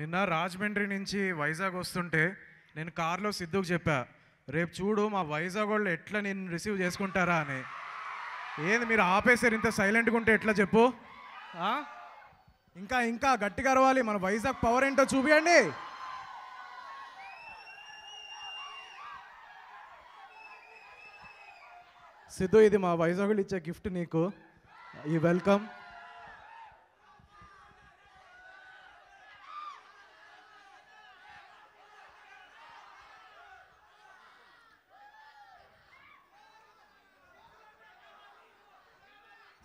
నిన్న రాజమండ్రి నుంచి వైజాగ్ వస్తుంటే నేను కార్లో సిద్ధుకు చెప్పా రేపు చూడు మా వైజాగ్ వాళ్ళు ఎట్లా నేను రిసీవ్ చేసుకుంటారా అని ఏంది మీరు ఆపేసారు ఇంత సైలెంట్గా ఉంటే ఎట్లా చెప్పు ఇంకా ఇంకా గట్టిగా అరవాలి మన వైజాగ్ పవర్ ఏంటో చూపియండి సిద్ధు ఇది మా వైజాగ్లో ఇచ్చే గిఫ్ట్ నీకు ఈ వెల్కమ్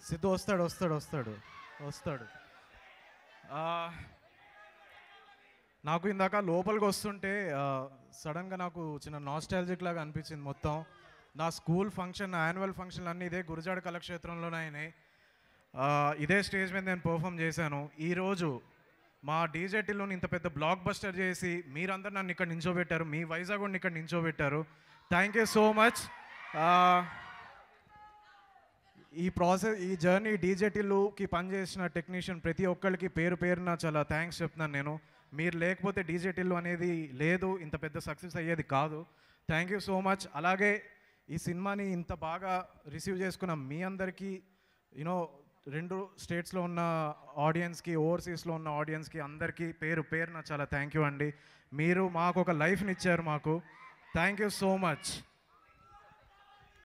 సిద్ధు వస్తాడు వస్తాడు వస్తాడు వస్తాడు నాకు ఇందాక లోపలికి వస్తుంటే సడన్గా నాకు చిన్న నాస్టాలజిక్ లాగా అనిపించింది మొత్తం నా స్కూల్ ఫంక్షన్ యాన్యువల్ ఫంక్షన్ అన్నీ ఇదే గురజాడ కళాక్షేత్రంలోనే అయినాయి ఇదే స్టేజ్ మీద నేను పర్ఫామ్ చేశాను ఈరోజు మా డీజేటీలోని ఇంత పెద్ద బ్లాక్ బస్టర్ చేసి మీరందరూ నన్ను ఇక్కడ నించోబెట్టారు మీ వైజాగ్ ఇక్కడ నించోబెట్టారు థ్యాంక్ యూ సో మచ్ ఈ ప్రాసెస్ ఈ జర్నీ డీజేటీలుకి పనిచేసిన టెక్నీషియన్ ప్రతి ఒక్కరికి పేరు పేరున చాలా థ్యాంక్స్ చెప్తున్నాను నేను మీరు లేకపోతే డీజేటీలు అనేది లేదు ఇంత పెద్ద సక్సెస్ అయ్యేది కాదు థ్యాంక్ యూ సో మచ్ అలాగే ఈ సినిమాని ఇంత బాగా రిసీవ్ చేసుకున్న మీ అందరికీ యూనో రెండు స్టేట్స్లో ఉన్న ఆడియన్స్కి ఓవర్సీస్లో ఉన్న ఆడియన్స్కి అందరికీ పేరు పేరున చాలా థ్యాంక్ యూ అండి మీరు మాకు ఒక లైఫ్ని ఇచ్చారు మాకు థ్యాంక్ యూ సో మచ్